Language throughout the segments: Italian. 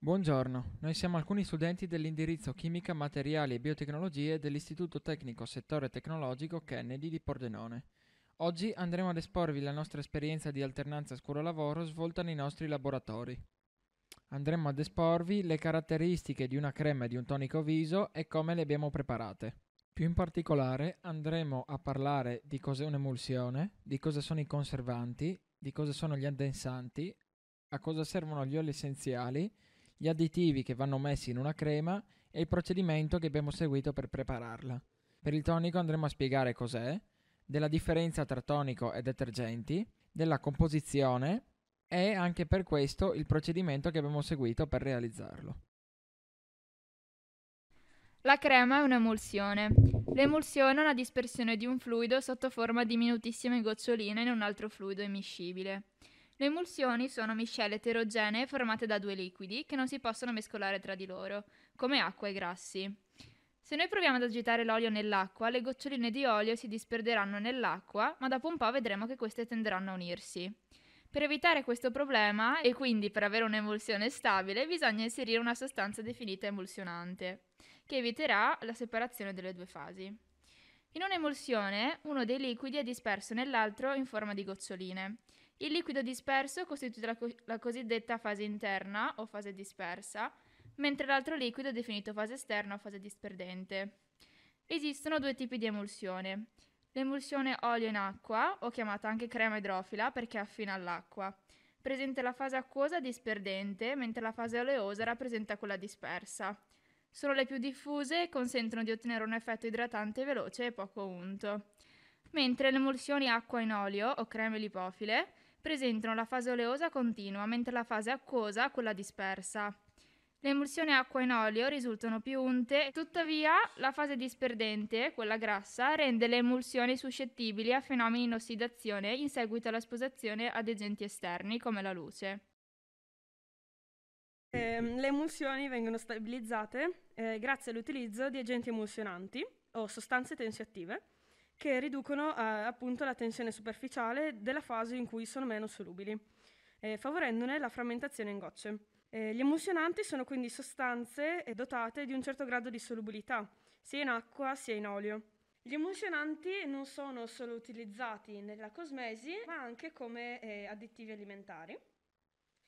Buongiorno, noi siamo alcuni studenti dell'indirizzo Chimica, Materiali e Biotecnologie dell'Istituto Tecnico Settore Tecnologico Kennedy di Pordenone. Oggi andremo ad esporvi la nostra esperienza di alternanza scuro lavoro svolta nei nostri laboratori. Andremo ad esporvi le caratteristiche di una crema e di un tonico viso e come le abbiamo preparate. Più in particolare andremo a parlare di cos'è un'emulsione, di cosa sono i conservanti, di cosa sono gli addensanti, a cosa servono gli oli essenziali gli additivi che vanno messi in una crema e il procedimento che abbiamo seguito per prepararla. Per il tonico andremo a spiegare cos'è, della differenza tra tonico e detergenti, della composizione e anche per questo il procedimento che abbiamo seguito per realizzarlo. La crema è un'emulsione. L'emulsione è una dispersione di un fluido sotto forma di minutissime goccioline in un altro fluido emiscibile. Le emulsioni sono miscele eterogenee formate da due liquidi che non si possono mescolare tra di loro, come acqua e grassi. Se noi proviamo ad agitare l'olio nell'acqua, le goccioline di olio si disperderanno nell'acqua, ma dopo un po' vedremo che queste tenderanno a unirsi. Per evitare questo problema e quindi per avere un'emulsione stabile bisogna inserire una sostanza definita emulsionante, che eviterà la separazione delle due fasi. In un'emulsione uno dei liquidi è disperso nell'altro in forma di goccioline. Il liquido disperso costituisce la, co- la cosiddetta fase interna o fase dispersa, mentre l'altro liquido è definito fase esterna o fase disperdente. Esistono due tipi di emulsione. L'emulsione olio in acqua, o chiamata anche crema idrofila perché affina all'acqua. presenta la fase acquosa disperdente, mentre la fase oleosa rappresenta quella dispersa. Sono le più diffuse e consentono di ottenere un effetto idratante veloce e poco unto. Mentre le emulsioni acqua in olio o creme lipofile presentano la fase oleosa continua, mentre la fase acquosa quella dispersa. Le emulsioni acqua in olio risultano più unte, tuttavia la fase disperdente, quella grassa, rende le emulsioni suscettibili a fenomeni in ossidazione in seguito alla all'esposizione ad agenti esterni come la luce. Eh, le emulsioni vengono stabilizzate eh, grazie all'utilizzo di agenti emulsionanti o sostanze tensioattive che riducono eh, appunto la tensione superficiale della fase in cui sono meno solubili, eh, favorendone la frammentazione in gocce. Eh, gli emulsionanti sono quindi sostanze eh, dotate di un certo grado di solubilità, sia in acqua sia in olio. Gli emulsionanti non sono solo utilizzati nella cosmesi, ma anche come eh, additivi alimentari.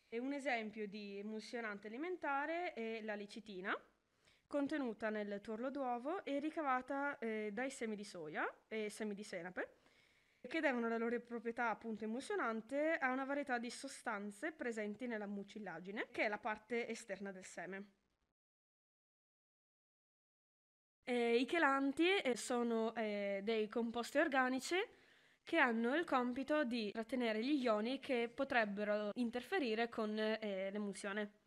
E un esempio di emulsionante alimentare è la licitina, contenuta nel tuorlo d'uovo e ricavata eh, dai semi di soia e semi di senape, che devono la loro proprietà appunto emulsionante a una varietà di sostanze presenti nella mucillagine, che è la parte esterna del seme. Eh, I chelanti eh, sono eh, dei composti organici che hanno il compito di trattenere gli ioni che potrebbero interferire con eh, l'emulsione.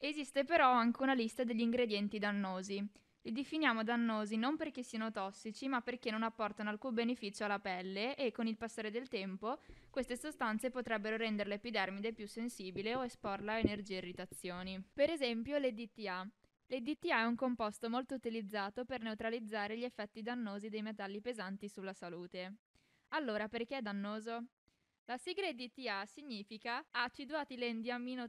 Esiste però anche una lista degli ingredienti dannosi. Li definiamo dannosi non perché siano tossici, ma perché non apportano alcun beneficio alla pelle e con il passare del tempo queste sostanze potrebbero rendere l'epidermide più sensibile o esporla a energie e irritazioni. Per esempio le DTA. Le DTA è un composto molto utilizzato per neutralizzare gli effetti dannosi dei metalli pesanti sulla salute. Allora, perché è dannoso? La sigla DTA significa acido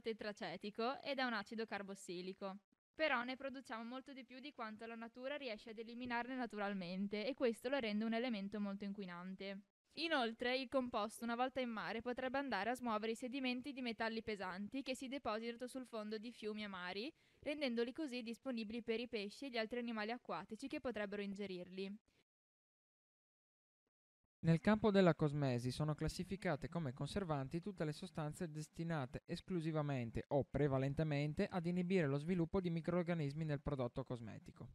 tetracetico ed è un acido carbossilico. Però ne produciamo molto di più di quanto la natura riesce ad eliminarne naturalmente e questo lo rende un elemento molto inquinante. Inoltre, il composto una volta in mare potrebbe andare a smuovere i sedimenti di metalli pesanti che si depositano sul fondo di fiumi e mari, rendendoli così disponibili per i pesci e gli altri animali acquatici che potrebbero ingerirli. Nel campo della cosmesi sono classificate come conservanti tutte le sostanze destinate esclusivamente o prevalentemente ad inibire lo sviluppo di microorganismi nel prodotto cosmetico.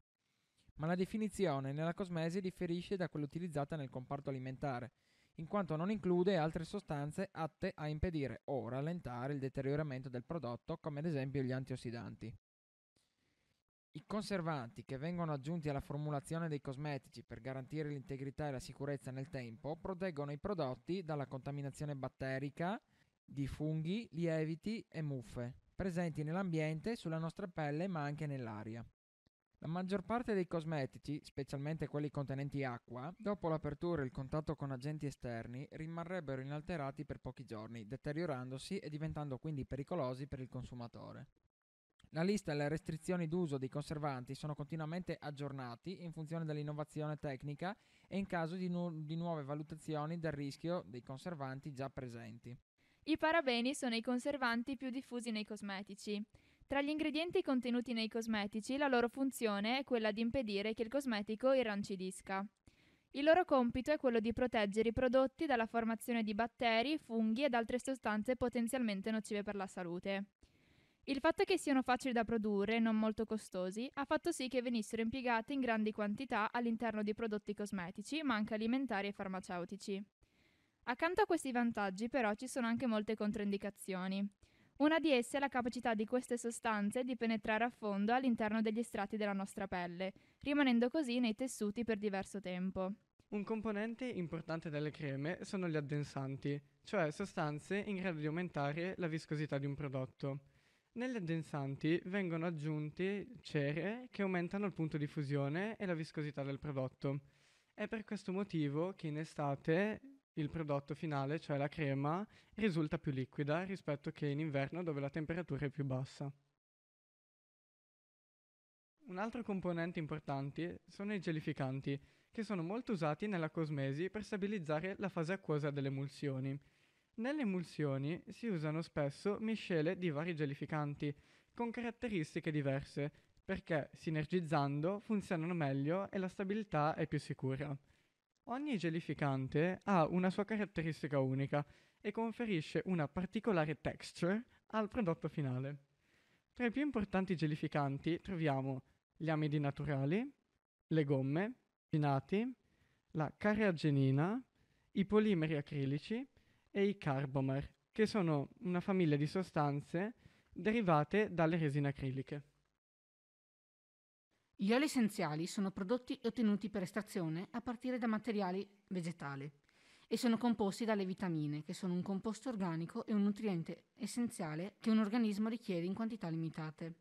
Ma la definizione nella cosmesi differisce da quella utilizzata nel comparto alimentare, in quanto non include altre sostanze atte a impedire o rallentare il deterioramento del prodotto, come ad esempio gli antiossidanti. I conservanti che vengono aggiunti alla formulazione dei cosmetici per garantire l'integrità e la sicurezza nel tempo proteggono i prodotti dalla contaminazione batterica di funghi, lieviti e muffe presenti nell'ambiente, sulla nostra pelle ma anche nell'aria. La maggior parte dei cosmetici, specialmente quelli contenenti acqua, dopo l'apertura e il contatto con agenti esterni, rimarrebbero inalterati per pochi giorni, deteriorandosi e diventando quindi pericolosi per il consumatore. La lista e le restrizioni d'uso dei conservanti sono continuamente aggiornati in funzione dell'innovazione tecnica e in caso di, nu- di nuove valutazioni del rischio dei conservanti già presenti. I parabeni sono i conservanti più diffusi nei cosmetici. Tra gli ingredienti contenuti nei cosmetici, la loro funzione è quella di impedire che il cosmetico irrancidisca. Il loro compito è quello di proteggere i prodotti dalla formazione di batteri, funghi ed altre sostanze potenzialmente nocive per la salute. Il fatto che siano facili da produrre e non molto costosi ha fatto sì che venissero impiegate in grandi quantità all'interno di prodotti cosmetici, ma anche alimentari e farmaceutici. Accanto a questi vantaggi però ci sono anche molte controindicazioni. Una di esse è la capacità di queste sostanze di penetrare a fondo all'interno degli strati della nostra pelle, rimanendo così nei tessuti per diverso tempo. Un componente importante delle creme sono gli addensanti, cioè sostanze in grado di aumentare la viscosità di un prodotto. Nelle addensanti vengono aggiunti cere che aumentano il punto di fusione e la viscosità del prodotto. È per questo motivo che in estate il prodotto finale, cioè la crema, risulta più liquida rispetto che in inverno dove la temperatura è più bassa. Un altro componente importante sono i gelificanti, che sono molto usati nella cosmesi per stabilizzare la fase acquosa delle emulsioni. Nelle emulsioni si usano spesso miscele di vari gelificanti, con caratteristiche diverse, perché sinergizzando funzionano meglio e la stabilità è più sicura. Ogni gelificante ha una sua caratteristica unica e conferisce una particolare texture al prodotto finale. Tra i più importanti gelificanti troviamo gli amidi naturali, le gomme, i nati, la cariagenina, i polimeri acrilici e i carbomer, che sono una famiglia di sostanze derivate dalle resine acriliche. Gli oli essenziali sono prodotti e ottenuti per estrazione a partire da materiali vegetali e sono composti dalle vitamine, che sono un composto organico e un nutriente essenziale che un organismo richiede in quantità limitate.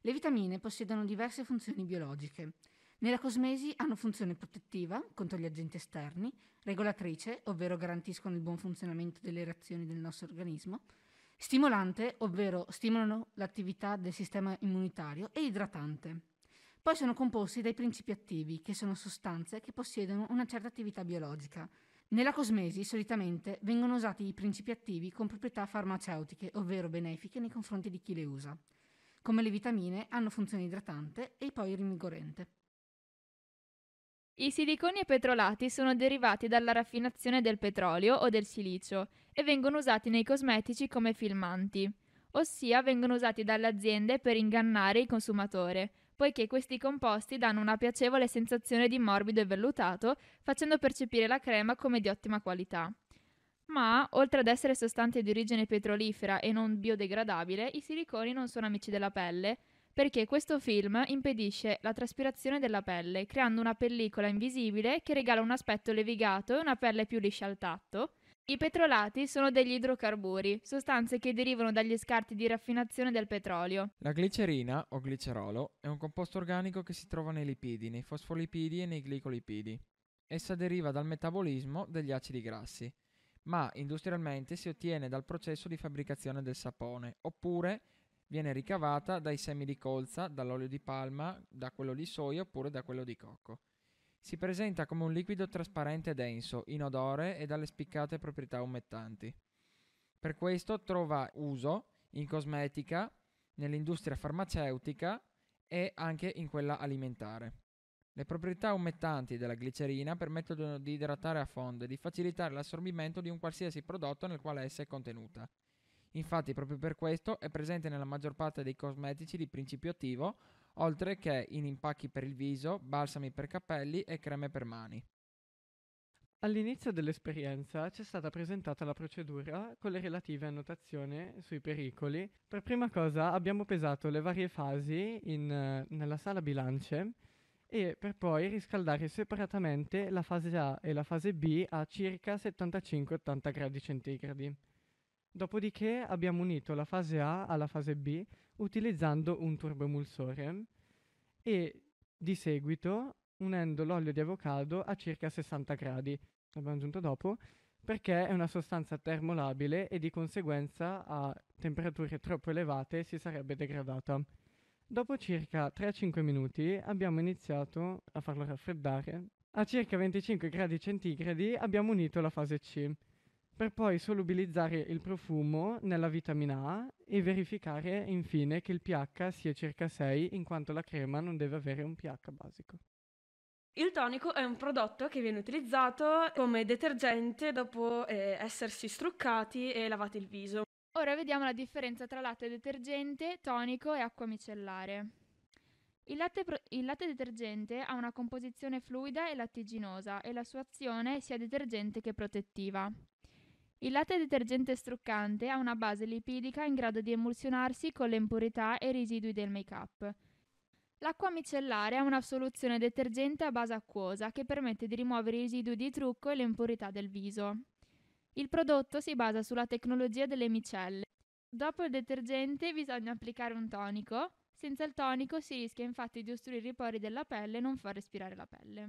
Le vitamine possiedono diverse funzioni biologiche. Nella cosmesi hanno funzione protettiva contro gli agenti esterni, regolatrice, ovvero garantiscono il buon funzionamento delle reazioni del nostro organismo, stimolante, ovvero stimolano l'attività del sistema immunitario, e idratante. Poi sono composti dai principi attivi, che sono sostanze che possiedono una certa attività biologica. Nella cosmesi solitamente vengono usati i principi attivi con proprietà farmaceutiche, ovvero benefiche nei confronti di chi le usa. Come le vitamine hanno funzione idratante e poi rinvigorente. I siliconi e petrolati sono derivati dalla raffinazione del petrolio o del silicio e vengono usati nei cosmetici come filmanti, ossia vengono usati dalle aziende per ingannare il consumatore, poiché questi composti danno una piacevole sensazione di morbido e vellutato, facendo percepire la crema come di ottima qualità. Ma, oltre ad essere sostanze di origine petrolifera e non biodegradabile, i siliconi non sono amici della pelle, perché questo film impedisce la traspirazione della pelle, creando una pellicola invisibile che regala un aspetto levigato e una pelle più liscia al tatto. I petrolati sono degli idrocarburi, sostanze che derivano dagli scarti di raffinazione del petrolio. La glicerina, o glicerolo, è un composto organico che si trova nei lipidi, nei fosfolipidi e nei glicolipidi. Essa deriva dal metabolismo degli acidi grassi, ma industrialmente si ottiene dal processo di fabbricazione del sapone, oppure viene ricavata dai semi di colza, dall'olio di palma, da quello di soia oppure da quello di cocco. Si presenta come un liquido trasparente e denso, inodore e dalle spiccate proprietà umettanti. Per questo trova uso in cosmetica, nell'industria farmaceutica e anche in quella alimentare. Le proprietà umettanti della glicerina permettono di idratare a fondo e di facilitare l'assorbimento di un qualsiasi prodotto nel quale essa è contenuta. Infatti, proprio per questo è presente nella maggior parte dei cosmetici di principio attivo, oltre che in impacchi per il viso, balsami per capelli e creme per mani. All'inizio dell'esperienza ci è stata presentata la procedura con le relative annotazioni sui pericoli. Per prima cosa abbiamo pesato le varie fasi in, eh, nella sala bilance e per poi riscaldare separatamente la fase A e la fase B a circa 75-80 gradi centigradi. Dopodiché abbiamo unito la fase A alla fase B utilizzando un turboemulsore e di seguito unendo l'olio di avocado a circa 60 gradi, l'abbiamo aggiunto dopo, perché è una sostanza termolabile e di conseguenza a temperature troppo elevate si sarebbe degradata. Dopo circa 3-5 minuti abbiamo iniziato a farlo raffreddare. A circa 25 gradi centigradi abbiamo unito la fase C per poi solubilizzare il profumo nella vitamina A e verificare infine che il pH sia circa 6 in quanto la crema non deve avere un pH basico. Il tonico è un prodotto che viene utilizzato come detergente dopo eh, essersi struccati e lavati il viso. Ora vediamo la differenza tra latte detergente, tonico e acqua micellare. Il latte, pro- il latte detergente ha una composizione fluida e lattiginosa e la sua azione è sia detergente che protettiva. Il latte detergente struccante ha una base lipidica in grado di emulsionarsi con le impurità e i residui del make-up. L'acqua micellare ha una soluzione detergente a base acquosa che permette di rimuovere i residui di trucco e le impurità del viso. Il prodotto si basa sulla tecnologia delle micelle. Dopo il detergente bisogna applicare un tonico. Senza il tonico si rischia infatti di ostruire i pori della pelle e non far respirare la pelle.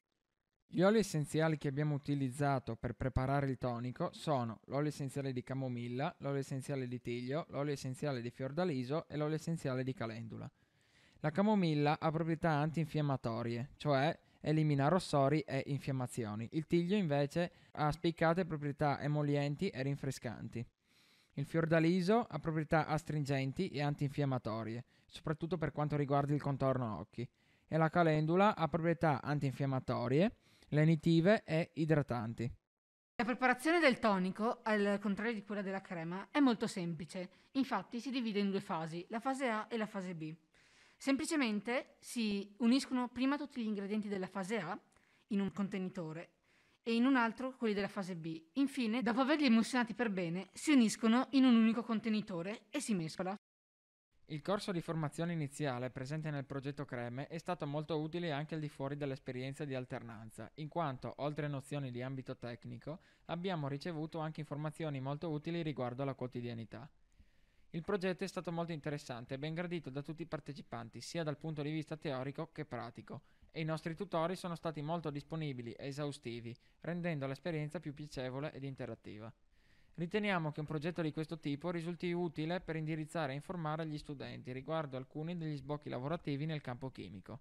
Gli oli essenziali che abbiamo utilizzato per preparare il tonico sono l'olio essenziale di camomilla, l'olio essenziale di tiglio, l'olio essenziale di fiordaliso e l'olio essenziale di calendula. La camomilla ha proprietà antinfiammatorie, cioè elimina rossori e infiammazioni. Il tiglio invece ha spiccate proprietà emolienti e rinfrescanti. Il fiordaliso ha proprietà astringenti e antinfiammatorie, soprattutto per quanto riguarda il contorno occhi, e la calendula ha proprietà antinfiammatorie lenitive e idratanti. La preparazione del tonico, al contrario di quella della crema, è molto semplice. Infatti si divide in due fasi, la fase A e la fase B. Semplicemente si uniscono prima tutti gli ingredienti della fase A in un contenitore e in un altro quelli della fase B. Infine, dopo averli emulsionati per bene, si uniscono in un unico contenitore e si mescola. Il corso di formazione iniziale presente nel progetto CREME è stato molto utile anche al di fuori dell'esperienza di alternanza, in quanto, oltre a nozioni di ambito tecnico, abbiamo ricevuto anche informazioni molto utili riguardo alla quotidianità. Il progetto è stato molto interessante e ben gradito da tutti i partecipanti, sia dal punto di vista teorico che pratico, e i nostri tutori sono stati molto disponibili e esaustivi, rendendo l'esperienza più piacevole ed interattiva. Riteniamo che un progetto di questo tipo risulti utile per indirizzare e informare gli studenti riguardo alcuni degli sbocchi lavorativi nel campo chimico.